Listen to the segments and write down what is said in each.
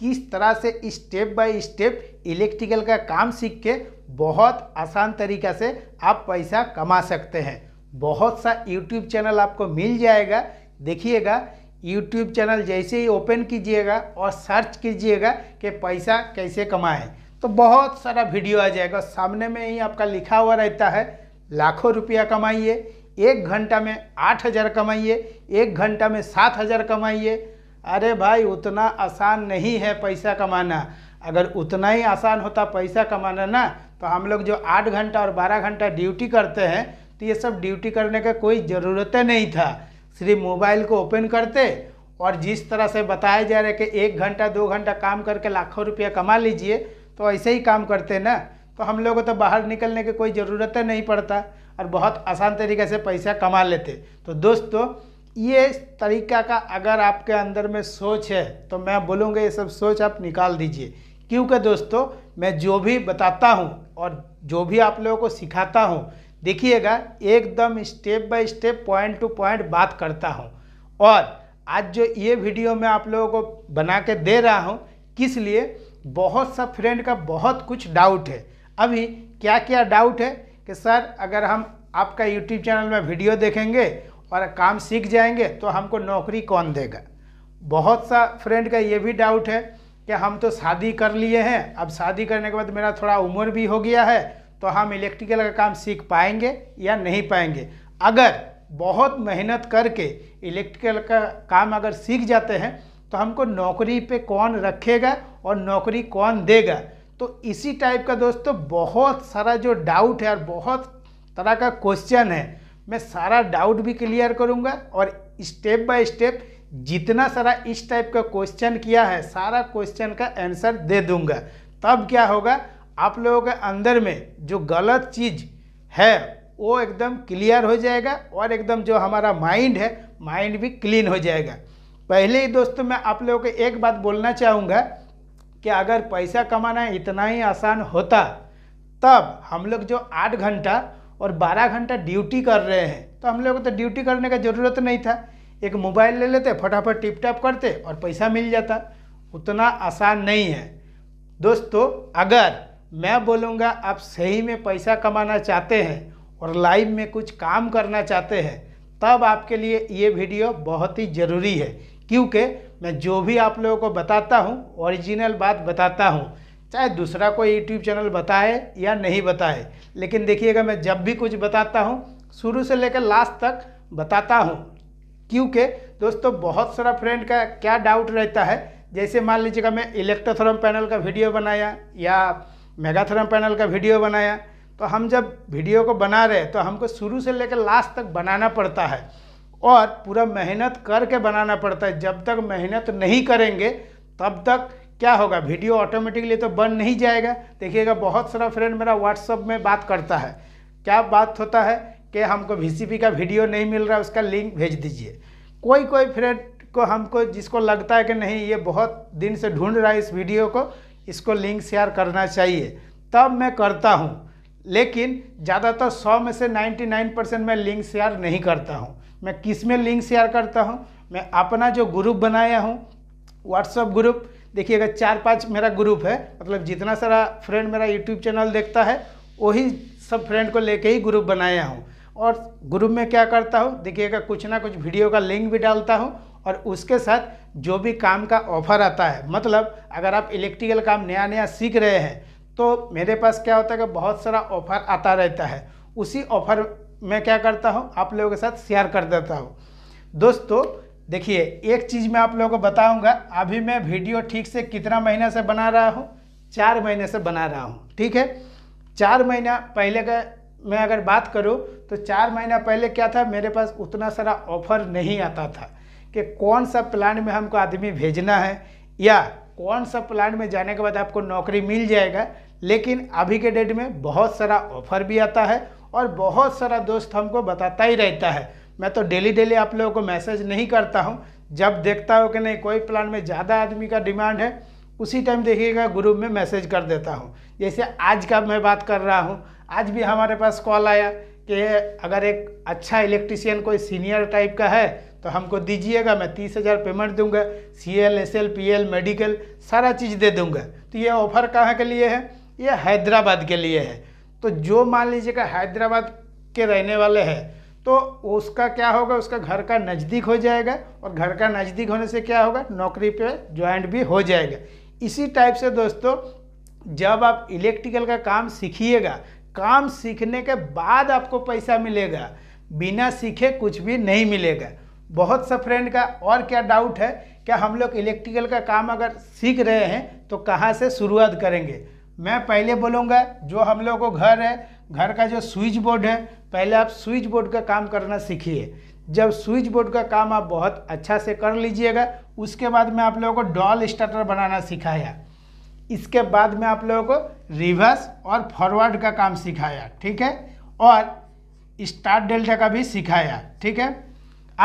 किस तरह से स्टेप बाय स्टेप इलेक्ट्रिकल का काम सीख के बहुत आसान तरीका से आप पैसा कमा सकते हैं बहुत सा यूट्यूब चैनल आपको मिल जाएगा देखिएगा यूट्यूब चैनल जैसे ही ओपन कीजिएगा और सर्च कीजिएगा कि पैसा कैसे कमाएं तो बहुत सारा वीडियो आ जाएगा सामने में ही आपका लिखा हुआ रहता है लाखों रुपया कमाइए एक घंटा में आठ हज़ार कमाइए एक घंटा में सात हज़ार कमाइए अरे भाई उतना आसान नहीं है पैसा कमाना अगर उतना ही आसान होता पैसा कमाना ना तो हम लोग जो आठ घंटा और बारह घंटा ड्यूटी करते हैं तो ये सब ड्यूटी करने का कोई ज़रूरत नहीं था सिर्फ मोबाइल को ओपन करते और जिस तरह से बताया जा रहा है कि एक घंटा दो घंटा काम करके लाखों रुपया कमा लीजिए तो ऐसे ही काम करते ना तो हम लोगों को तो बाहर निकलने की कोई ज़रूरत नहीं पड़ता और बहुत आसान तरीके से पैसा कमा लेते तो दोस्तों ये तरीका का अगर आपके अंदर में सोच है तो मैं बोलूँगा ये सब सोच आप निकाल दीजिए क्योंकि दोस्तों मैं जो भी बताता हूँ और जो भी आप लोगों को सिखाता हूँ देखिएगा एकदम step by step point to point बात करता हूँ और आज जो ये वीडियो मैं आप लोगों को बना के दे रहा हूँ किस लिए बहुत सा फ्रेंड का बहुत कुछ डाउट है अभी क्या क्या डाउट है कि सर अगर हम आपका यूट्यूब चैनल में वीडियो देखेंगे और काम सीख जाएंगे तो हमको नौकरी कौन देगा बहुत सा फ्रेंड का ये भी डाउट है कि हम तो शादी कर लिए हैं अब शादी करने के बाद मेरा थोड़ा उम्र भी हो गया है तो हम इलेक्ट्रिकल का काम सीख पाएंगे या नहीं पाएंगे अगर बहुत मेहनत करके इलेक्ट्रिकल का काम अगर सीख जाते हैं तो हमको नौकरी पे कौन रखेगा और नौकरी कौन देगा तो इसी टाइप का दोस्तों बहुत सारा जो डाउट है और बहुत तरह का क्वेश्चन है मैं सारा डाउट भी क्लियर करूँगा और स्टेप बाय स्टेप जितना सारा इस टाइप का क्वेश्चन किया है सारा क्वेश्चन का आंसर दे दूंगा तब क्या होगा आप लोगों के अंदर में जो गलत चीज़ है वो एकदम क्लियर हो जाएगा और एकदम जो हमारा माइंड है माइंड भी क्लीन हो जाएगा पहले ही दोस्तों मैं आप लोगों को एक बात बोलना चाहूँगा कि अगर पैसा कमाना इतना ही आसान होता तब हम लोग जो आठ घंटा और 12 घंटा ड्यूटी कर रहे हैं तो हम लोग को तो ड्यूटी करने का ज़रूरत नहीं था एक मोबाइल ले लेते फटाफट टिप टाप करते और पैसा मिल जाता उतना आसान नहीं है दोस्तों अगर मैं बोलूँगा आप सही में पैसा कमाना चाहते हैं और लाइव में कुछ काम करना चाहते हैं तब आपके लिए ये वीडियो बहुत ही ज़रूरी है क्योंकि मैं जो भी आप लोगों को बताता हूँ ओरिजिनल बात बताता हूँ चाहे दूसरा कोई यूट्यूब चैनल बताए या नहीं बताए लेकिन देखिएगा मैं जब भी कुछ बताता हूँ शुरू से लेकर लास्ट तक बताता हूँ क्योंकि दोस्तों बहुत सारा फ्रेंड का क्या डाउट रहता है जैसे मान लीजिएगा मैं इलेक्ट्रोथर्म पैनल का वीडियो बनाया या मेगाथर्म पैनल का वीडियो बनाया तो हम जब वीडियो को बना रहे तो हमको शुरू से लेकर लास्ट तक बनाना पड़ता है और पूरा मेहनत करके बनाना पड़ता है जब तक मेहनत नहीं करेंगे तब तक क्या होगा वीडियो ऑटोमेटिकली तो बन नहीं जाएगा देखिएगा बहुत सारा फ्रेंड मेरा व्हाट्सअप में बात करता है क्या बात होता है कि हमको वी का वीडियो नहीं मिल रहा उसका लिंक भेज दीजिए कोई कोई फ्रेंड को हमको जिसको लगता है कि नहीं ये बहुत दिन से ढूंढ रहा है इस वीडियो को इसको लिंक शेयर करना चाहिए तब मैं करता हूँ लेकिन ज़्यादातर सौ में से नाइन परसेंट मैं लिंक शेयर नहीं करता हूँ मैं किस में लिंक शेयर करता हूँ मैं अपना जो ग्रुप बनाया हूँ व्हाट्सअप ग्रुप देखिए अगर चार पाँच मेरा ग्रुप है मतलब जितना सारा फ्रेंड मेरा यूट्यूब चैनल देखता है वही सब फ्रेंड को लेके ही ग्रुप बनाया हूँ और ग्रुप में क्या करता हूँ देखिएगा कुछ ना कुछ वीडियो का लिंक भी डालता हूँ और उसके साथ जो भी काम का ऑफर आता है मतलब अगर आप इलेक्ट्रिकल काम नया नया सीख रहे हैं तो मेरे पास क्या होता है कि बहुत सारा ऑफर आता रहता है उसी ऑफर मैं क्या करता हूँ आप लोगों के साथ शेयर कर देता हूँ दोस्तों देखिए एक चीज़ मैं आप लोगों को बताऊंगा अभी मैं वीडियो ठीक से कितना महीना से बना रहा हूँ चार महीने से बना रहा हूँ ठीक है चार महीना पहले का मैं अगर बात करूँ तो चार महीना पहले क्या था मेरे पास उतना सारा ऑफर नहीं आता था कि कौन सा प्लान में हमको आदमी भेजना है या कौन सा प्लान में जाने के बाद आपको नौकरी मिल जाएगा लेकिन अभी के डेट में बहुत सारा ऑफर भी आता है और बहुत सारा दोस्त हमको बताता ही रहता है मैं तो डेली डेली आप लोगों को मैसेज नहीं करता हूँ जब देखता हो कि नहीं कोई प्लान में ज़्यादा आदमी का डिमांड है उसी टाइम देखिएगा ग्रुप में मैसेज कर देता हूँ जैसे आज का मैं बात कर रहा हूँ आज भी हमारे पास कॉल आया कि अगर एक अच्छा इलेक्ट्रिशियन कोई सीनियर टाइप का है तो हमको दीजिएगा मैं तीस हज़ार पेमेंट दूंगा C L S L P L medical सारा चीज़ दे दूंगा तो ये ऑफ़र कहाँ के लिए है ये हैदराबाद के लिए है तो जो मान लीजिएगा हैदराबाद के रहने वाले हैं तो उसका क्या होगा उसका घर का नज़दीक हो जाएगा और घर का नज़दीक होने से क्या होगा नौकरी पे ज्वाइंट भी हो जाएगा इसी टाइप से दोस्तों जब आप इलेक्ट्रिकल का काम सीखिएगा काम सीखने के बाद आपको पैसा मिलेगा बिना सीखे कुछ भी नहीं मिलेगा बहुत सा फ्रेंड का और क्या डाउट है क्या हम लोग इलेक्ट्रिकल का काम अगर सीख रहे हैं तो कहाँ से शुरुआत करेंगे मैं पहले बोलूँगा जो हम लोग को घर है घर का जो स्विच बोर्ड है पहले आप स्विच बोर्ड का काम करना सीखिए जब स्विच बोर्ड का काम आप बहुत अच्छा से कर लीजिएगा उसके बाद में आप लोगों को डॉल स्टार्टर बनाना सिखाया इसके बाद में आप लोगों को रिवर्स और फॉरवर्ड का काम सिखाया ठीक है और स्टार्ट डेल्टा का भी सिखाया ठीक है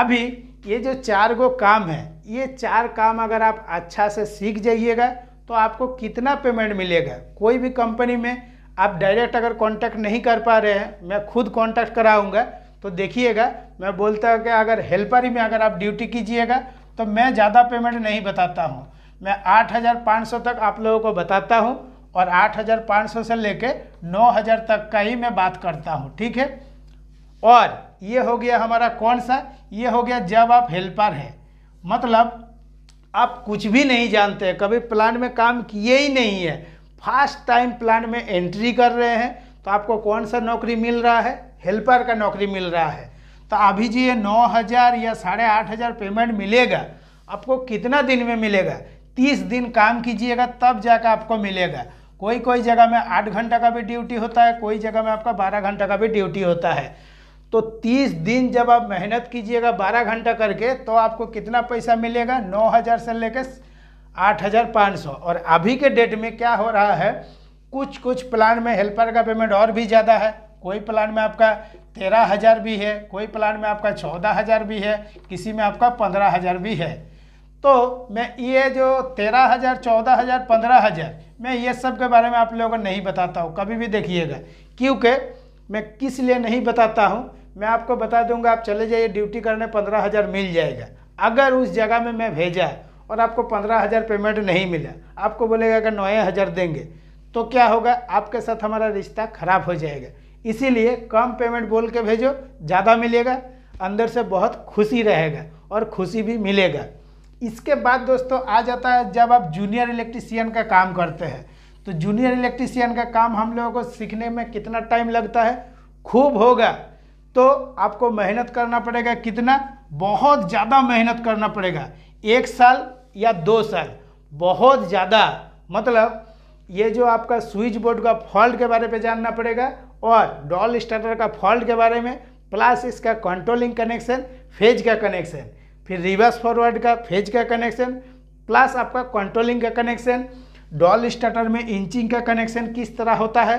अभी ये जो चार गो काम है ये चार काम अगर आप अच्छा से सीख जाइएगा तो आपको कितना पेमेंट मिलेगा कोई भी कंपनी में आप डायरेक्ट अगर कांटेक्ट नहीं कर पा रहे हैं मैं खुद कांटेक्ट कराऊंगा तो देखिएगा मैं बोलता हूँ कि अगर हेल्पर ही में अगर आप ड्यूटी कीजिएगा तो मैं ज़्यादा पेमेंट नहीं बताता हूँ मैं 8,500 तक आप लोगों को बताता हूँ और 8,500 से लेके 9,000 तक का ही मैं बात करता हूँ ठीक है और ये हो गया हमारा कौन सा ये हो गया जब आप हेल्पर हैं मतलब आप कुछ भी नहीं जानते कभी प्लान में काम किए ही नहीं है फर्स्ट टाइम प्लान में एंट्री कर रहे हैं तो आपको कौन सा नौकरी मिल रहा है हेल्पर का नौकरी मिल रहा है तो अभी जी ये नौ हज़ार या साढ़े आठ हज़ार पेमेंट मिलेगा आपको कितना दिन में मिलेगा तीस दिन काम कीजिएगा तब जाकर आपको मिलेगा कोई कोई जगह में आठ घंटा का भी ड्यूटी होता है कोई जगह में आपका बारह घंटा का भी ड्यूटी होता है तो तीस दिन जब आप मेहनत कीजिएगा बारह घंटा करके तो आपको कितना पैसा मिलेगा नौ हज़ार से लेकर 8,500 और अभी के डेट में क्या हो रहा है कुछ कुछ प्लान में हेल्पर का पेमेंट और भी ज़्यादा है कोई प्लान में आपका तेरह हज़ार भी है कोई प्लान में आपका चौदह हज़ार भी है किसी में आपका पंद्रह हज़ार भी है तो मैं ये जो तेरह हज़ार चौदह हज़ार पंद्रह हज़ार मैं ये सब के बारे में आप लोगों को नहीं बताता हूँ कभी भी देखिएगा क्योंकि मैं किस लिए नहीं बताता हूँ मैं आपको बता दूँगा आप चले जाइए ड्यूटी करने पंद्रह हज़ार मिल जाएगा अगर उस जगह में मैं भेजा और आपको पंद्रह हज़ार पेमेंट नहीं मिला आपको बोलेगा कि नौ हज़ार देंगे तो क्या होगा आपके साथ हमारा रिश्ता खराब हो जाएगा इसीलिए कम पेमेंट बोल के भेजो ज़्यादा मिलेगा अंदर से बहुत खुशी रहेगा और खुशी भी मिलेगा इसके बाद दोस्तों आ जाता है जब आप जूनियर इलेक्ट्रीशियन का काम करते हैं तो जूनियर इलेक्ट्रीसियन का काम हम लोगों को सीखने में कितना टाइम लगता है खूब होगा तो आपको मेहनत करना पड़ेगा कितना बहुत ज़्यादा मेहनत करना पड़ेगा एक साल या दो साल बहुत ज़्यादा मतलब ये जो आपका स्विच बोर्ड का फॉल्ट के बारे में जानना पड़ेगा और डॉल स्टार्टर का फॉल्ट के बारे में प्लस इसका कंट्रोलिंग कनेक्शन फेज का कनेक्शन फिर रिवर्स फॉरवर्ड का फेज का कनेक्शन प्लस आपका कंट्रोलिंग का कनेक्शन डॉल स्टार्टर में इंचिंग का कनेक्शन किस तरह होता है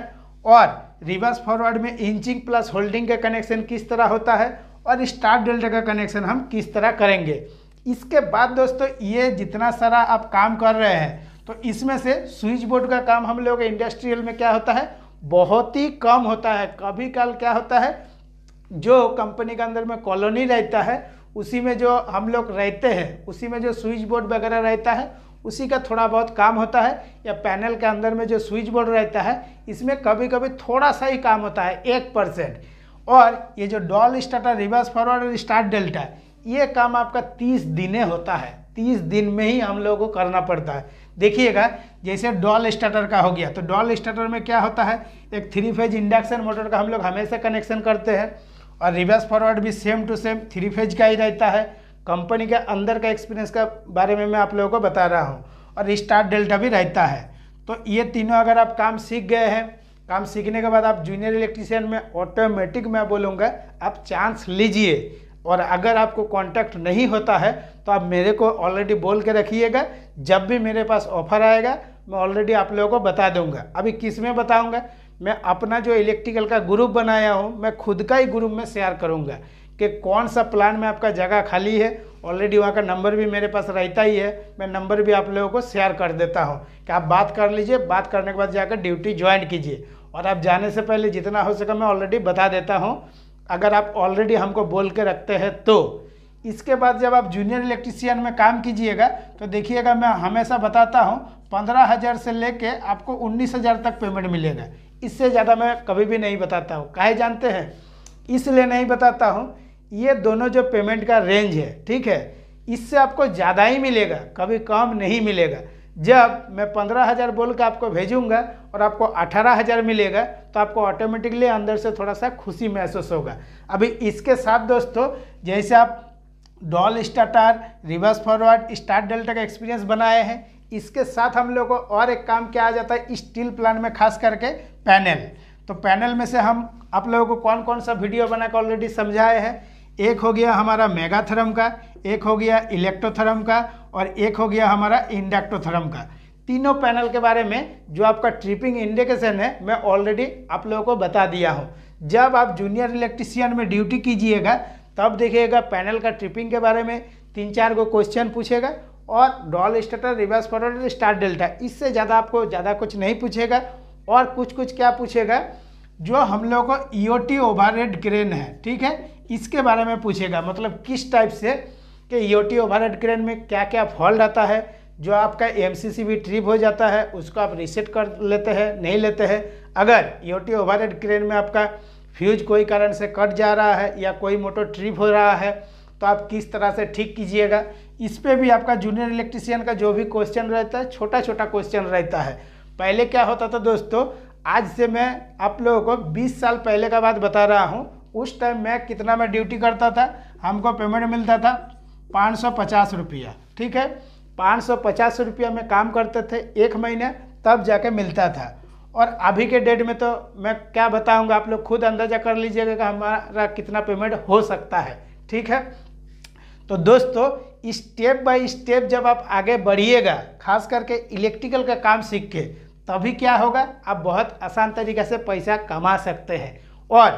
और रिवर्स फॉरवर्ड में इंचिंग प्लस होल्डिंग का कनेक्शन किस तरह होता है और स्टार डेल्टा का कनेक्शन हम किस तरह करेंगे इसके बाद दोस्तों ये जितना सारा आप काम कर रहे हैं तो इसमें से स्विच बोर्ड का काम हम लोग इंडस्ट्रियल में क्या होता है बहुत ही कम होता है कभी काल क्या होता है जो कंपनी के अंदर में कॉलोनी रहता है उसी में जो हम लोग रहते हैं उसी में जो स्विच बोर्ड वगैरह रहता है उसी का थोड़ा बहुत काम होता है या पैनल के अंदर में जो स्विच बोर्ड रहता है इसमें कभी कभी थोड़ा सा ही काम होता है एक परसेंट और ये जो डॉल स्टार्टर रिवर्स फॉरवर्ड और स्टार्ट डेल्टा है ये काम आपका तीस दिन होता है तीस दिन में ही हम लोगों को करना पड़ता है देखिएगा जैसे डॉल स्टार्टर का हो गया तो डॉल स्टार्टर में क्या होता है एक थ्री फेज इंडक्शन मोटर का हम लोग हमेशा कनेक्शन करते हैं और रिवर्स फॉरवर्ड भी same to same three phase का ही रहता है कंपनी के अंदर का एक्सपीरियंस का बारे में मैं आप लोगों को बता रहा हूँ और स्टार्ट डेल्टा भी रहता है तो ये तीनों अगर आप काम सीख गए हैं काम सीखने के बाद आप जूनियर इलेक्ट्रीशियन में ऑटोमेटिक मैं बोलूँगा आप चांस लीजिए और अगर आपको कांटेक्ट नहीं होता है तो आप मेरे को ऑलरेडी बोल के रखिएगा जब भी मेरे पास ऑफर आएगा मैं ऑलरेडी आप लोगों को बता दूंगा अभी किस में बताऊंगा मैं अपना जो इलेक्ट्रिकल का ग्रुप बनाया हूँ मैं खुद का ही ग्रुप में शेयर करूँगा कि कौन सा प्लान में आपका जगह खाली है ऑलरेडी वहाँ का नंबर भी मेरे पास रहता ही है मैं नंबर भी आप लोगों को शेयर कर देता हूँ कि आप बात कर लीजिए बात करने के बाद जाकर ड्यूटी ज्वाइन कीजिए और आप जाने से पहले जितना हो सका मैं ऑलरेडी बता देता हूँ अगर आप ऑलरेडी हमको बोल के रखते हैं तो इसके बाद जब आप जूनियर इलेक्ट्रीशियन में काम कीजिएगा तो देखिएगा मैं हमेशा बताता हूँ पंद्रह हज़ार से लेके आपको उन्नीस हज़ार तक पेमेंट मिलेगा इससे ज़्यादा मैं कभी भी नहीं बताता हूँ काहे जानते हैं इसलिए नहीं बताता हूँ ये दोनों जो पेमेंट का रेंज है ठीक है इससे आपको ज़्यादा ही मिलेगा कभी कम नहीं मिलेगा जब मैं पंद्रह हज़ार बोल के आपको भेजूंगा और आपको अठारह हज़ार मिलेगा तो आपको ऑटोमेटिकली अंदर से थोड़ा सा खुशी महसूस होगा अभी इसके साथ दोस्तों जैसे आप DOL starter reverse forward star delta का एक्सपीरियंस बनाए हैं इसके साथ हम लोगों को और एक काम क्या आ जाता है स्टील प्लान में खास करके पैनल तो पैनल में से हम आप लोगों को कौन कौन सा वीडियो बना के ऑलरेडी समझाए हैं एक हो गया हमारा मेगाथर्म का एक हो गया इलेक्ट्रोथर्म का और एक हो गया हमारा इंडक्टोथर्म का तीनों पैनल के बारे में जो आपका ट्रिपिंग इंडिकेशन है मैं ऑलरेडी आप लोगों को बता दिया हूँ जब आप जूनियर इलेक्ट्रिशियन में ड्यूटी कीजिएगा तब देखिएगा पैनल का ट्रिपिंग के बारे में तीन चार को क्वेश्चन पूछेगा और DOL starter reverse forward star delta इससे ज़्यादा आपको ज़्यादा कुछ नहीं पूछेगा और कुछ कुछ क्या पूछेगा जो हम लोग को ईओटी टी ओवरहेड क्रेन है ठीक है इसके बारे में पूछेगा मतलब किस टाइप से कि ईओटी ओवरहेड क्रेन में क्या क्या फॉल रहता है जो आपका एम सी सी भी ट्रिप हो जाता है उसको आप रिसेट कर लेते हैं नहीं लेते हैं अगर ईओटी ओवरहेड क्रेन में आपका फ्यूज कोई कारण से कट जा रहा है या कोई मोटर ट्रिप हो रहा है तो आप किस तरह से ठीक कीजिएगा इस पर भी आपका जूनियर इलेक्ट्रिशियन का जो भी क्वेश्चन रहता है छोटा छोटा क्वेश्चन रहता है पहले क्या होता था दोस्तों आज से मैं आप लोगों को 20 साल पहले का बात बता रहा हूँ उस टाइम मैं कितना में ड्यूटी करता था हमको पेमेंट मिलता था पाँच सौ पचास रुपया ठीक है पाँच सौ पचास रुपया में काम करते थे एक महीने तब जाके मिलता था और अभी के डेट में तो मैं क्या बताऊंगा आप लोग खुद अंदाज़ा कर लीजिएगा कि हमारा कितना पेमेंट हो सकता है ठीक है तो दोस्तों स्टेप बाय स्टेप जब आप आगे बढ़िएगा खास करके इलेक्ट्रिकल का काम सीख के तभी क्या होगा आप बहुत आसान तरीके से पैसा कमा सकते हैं और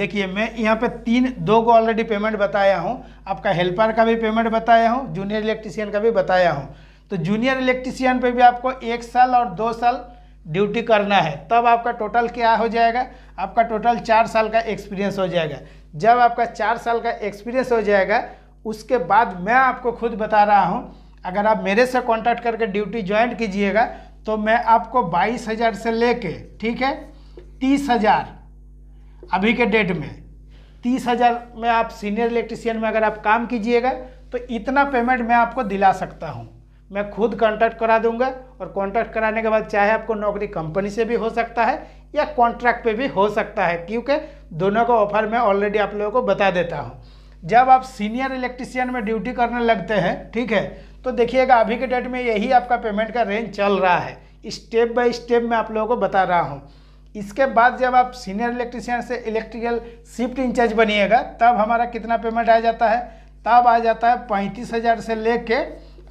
देखिए मैं यहाँ पे तीन दो को ऑलरेडी पेमेंट बताया हूँ आपका हेल्पर का भी पेमेंट बताया हूँ जूनियर इलेक्ट्रीशियन का भी बताया हूँ तो जूनियर इलेक्ट्रीशियन पे भी आपको एक साल और दो साल ड्यूटी करना है तब आपका टोटल क्या हो जाएगा आपका टोटल चार साल का एक्सपीरियंस हो जाएगा जब आपका चार साल का एक्सपीरियंस हो जाएगा उसके बाद मैं आपको खुद बता रहा हूँ अगर आप मेरे से कॉन्टैक्ट करके ड्यूटी ज्वाइन कीजिएगा तो मैं आपको बाईस हज़ार से लेके ठीक है तीस हज़ार अभी के डेट में तीस हज़ार में आप सीनियर इलेक्ट्रिशियन में अगर आप काम कीजिएगा तो इतना पेमेंट मैं आपको दिला सकता हूँ मैं खुद कॉन्ट्रैक्ट करा दूंगा और कॉन्ट्रैक्ट कराने के बाद चाहे आपको नौकरी कंपनी से भी हो सकता है या कॉन्ट्रैक्ट पे भी हो सकता है क्योंकि दोनों का ऑफर मैं ऑलरेडी आप लोगों को बता देता हूँ जब आप सीनियर इलेक्ट्रीशियन में ड्यूटी करने लगते हैं ठीक है तो देखिएगा अभी के डेट में यही आपका पेमेंट का रेंज चल रहा है स्टेप बाय स्टेप मैं आप लोगों को बता रहा हूँ इसके बाद जब आप सीनियर इलेक्ट्रीशियन से इलेक्ट्रिकल शिफ्ट इंचार्ज बनिएगा तब हमारा कितना पेमेंट आ जाता है तब आ जाता है पैंतीस हज़ार से ले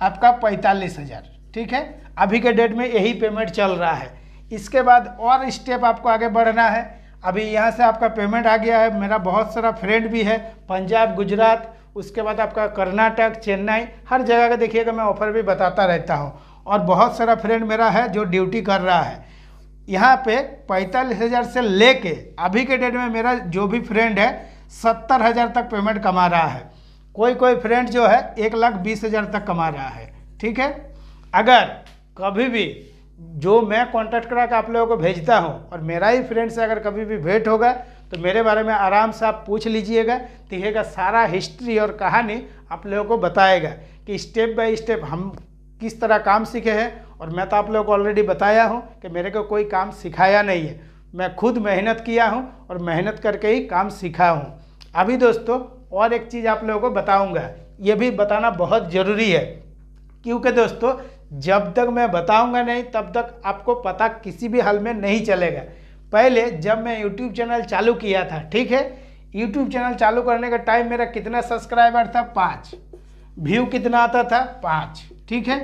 आपका पैंतालीस हज़ार ठीक है अभी के डेट में यही पेमेंट चल रहा है इसके बाद और स्टेप आपको आगे बढ़ना है अभी यहाँ से आपका पेमेंट आ गया है मेरा बहुत सारा फ्रेंड भी है पंजाब गुजरात उसके बाद आपका कर्नाटक चेन्नई हर जगह का देखिएगा मैं ऑफर भी बताता रहता हूँ और बहुत सारा फ्रेंड मेरा है जो ड्यूटी कर रहा है यहाँ पे पैंतालीस हज़ार से लेके अभी के डेट में, मेरा जो भी फ्रेंड है सत्तर हज़ार तक पेमेंट कमा रहा है कोई कोई फ्रेंड जो है एक लाख बीस हज़ार तक कमा रहा है ठीक है अगर कभी भी जो मैं कॉन्टैक्ट करा के आप लोगों को भेजता हूँ और मेरा ही फ्रेंड से अगर कभी भी भेंट होगा तो मेरे बारे में आराम से आप पूछ लीजिएगा तिहे का सारा हिस्ट्री और कहानी आप लोगों को बताएगा कि स्टेप बाय स्टेप हम किस तरह काम सीखे हैं और मैं तो आप लोगों को ऑलरेडी बताया हूँ कि मेरे को कोई काम सिखाया नहीं है मैं खुद मेहनत किया हूँ और मेहनत करके ही काम सीखा हूँ अभी दोस्तों और एक चीज़ आप लोगों को बताऊँगा ये भी बताना बहुत ज़रूरी है क्योंकि दोस्तों जब तक मैं बताऊंगा नहीं तब तक आपको पता किसी भी हाल में नहीं चलेगा पहले जब मैं यूट्यूब चैनल चालू किया था ठीक है यूट्यूब चैनल चालू करने का टाइम मेरा कितना सब्सक्राइबर था पाँच व्यू कितना आता था पाँच ठीक है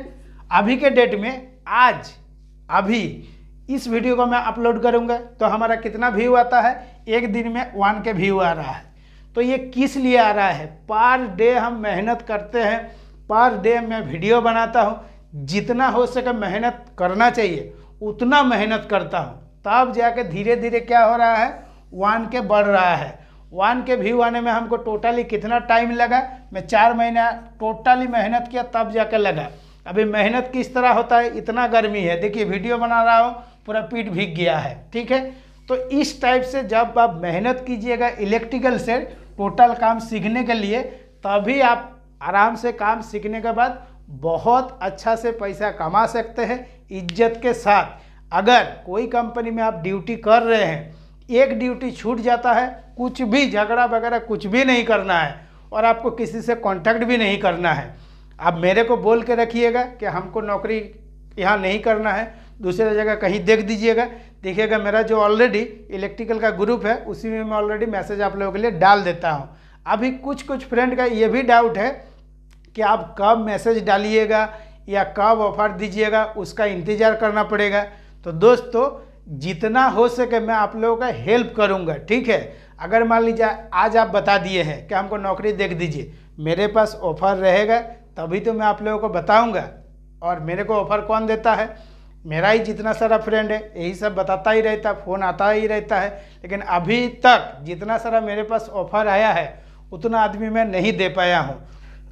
अभी के डेट में आज अभी इस वीडियो को मैं अपलोड करूंगा तो हमारा कितना व्यू आता है एक दिन में वन के व्यू आ रहा है तो ये किस लिए आ रहा है पर डे हम मेहनत करते हैं पर डे मैं वीडियो बनाता हूँ जितना हो सके मेहनत करना चाहिए उतना मेहनत करता हूँ तब जाके धीरे धीरे क्या हो रहा है वन के बढ़ रहा है वन के व्यू आने में हमको टोटली कितना टाइम लगा मैं चार महीना टोटली मेहनत किया तब जाके लगा अभी मेहनत किस तरह होता है इतना गर्मी है देखिए वीडियो बना रहा हो पूरा पीठ भीग गया है ठीक है तो इस टाइप से जब आप मेहनत कीजिएगा इलेक्ट्रिकल से टोटल काम सीखने के लिए तभी आप आराम से काम सीखने के बाद बहुत अच्छा से पैसा कमा सकते हैं इज्जत के साथ अगर कोई कंपनी में आप ड्यूटी कर रहे हैं एक ड्यूटी छूट जाता है कुछ भी झगड़ा वगैरह कुछ भी नहीं करना है और आपको किसी से कॉन्टैक्ट भी नहीं करना है आप मेरे को बोल के रखिएगा कि हमको नौकरी यहाँ नहीं करना है दूसरे जगह कहीं देख दीजिएगा देखिएगा मेरा जो ऑलरेडी इलेक्ट्रिकल का ग्रुप है उसी में मैं ऑलरेडी मैसेज आप लोगों के लिए डाल देता हूँ अभी कुछ कुछ फ्रेंड का ये भी डाउट है कि आप कब मैसेज डालिएगा या कब ऑफर दीजिएगा उसका इंतज़ार करना पड़ेगा तो दोस्तों जितना हो सके मैं आप लोगों का हेल्प करूंगा ठीक है अगर मान लीजिए आज आप बता दिए हैं कि हमको नौकरी देख दीजिए मेरे पास ऑफ़र रहेगा तभी तो मैं आप लोगों को बताऊंगा और मेरे को ऑफ़र कौन देता है मेरा ही जितना सारा फ्रेंड है यही सब बताता ही रहता फ़ोन आता ही रहता है लेकिन अभी तक जितना सारा मेरे पास ऑफ़र आया है उतना आदमी मैं नहीं दे पाया हूँ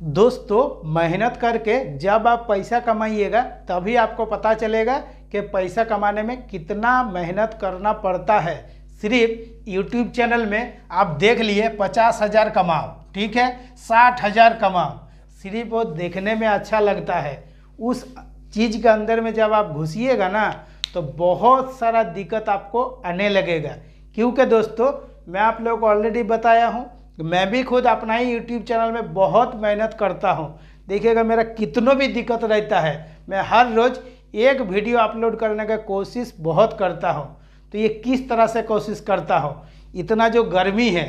दोस्तों मेहनत करके जब आप पैसा कमाइएगा तभी आपको पता चलेगा कि पैसा कमाने में कितना मेहनत करना पड़ता है सिर्फ यूट्यूब चैनल में आप देख लिए पचास हज़ार कमाओ ठीक है साठ हज़ार कमाओ सिर्फ वो देखने में अच्छा लगता है उस चीज़ के अंदर में जब आप घुसिएगा ना तो बहुत सारा दिक्कत आपको आने लगेगा क्योंकि दोस्तों मैं आप लोगों को ऑलरेडी बताया हूँ मैं भी खुद अपना ही यूट्यूब चैनल में बहुत मेहनत करता हूँ देखिएगा मेरा कितनों भी दिक्कत रहता है मैं हर रोज़ एक वीडियो अपलोड करने का कोशिश बहुत करता हूँ तो ये किस तरह से कोशिश करता हूँ इतना जो गर्मी है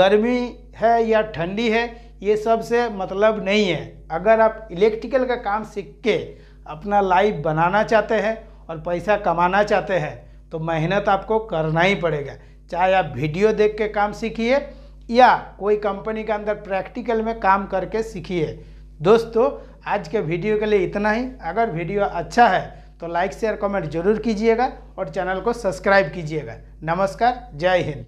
गर्मी है या ठंडी है ये सब से मतलब नहीं है अगर आप इलेक्ट्रिकल का काम सीख के अपना लाइफ बनाना चाहते हैं और पैसा कमाना चाहते हैं तो मेहनत आपको करना ही पड़ेगा चाहे आप वीडियो देख के काम सीखिए या कोई कंपनी के अंदर प्रैक्टिकल में काम करके सीखिए दोस्तों आज के वीडियो के लिए इतना ही अगर वीडियो अच्छा है तो लाइक शेयर कमेंट जरूर कीजिएगा और चैनल को सब्सक्राइब कीजिएगा नमस्कार जय हिंद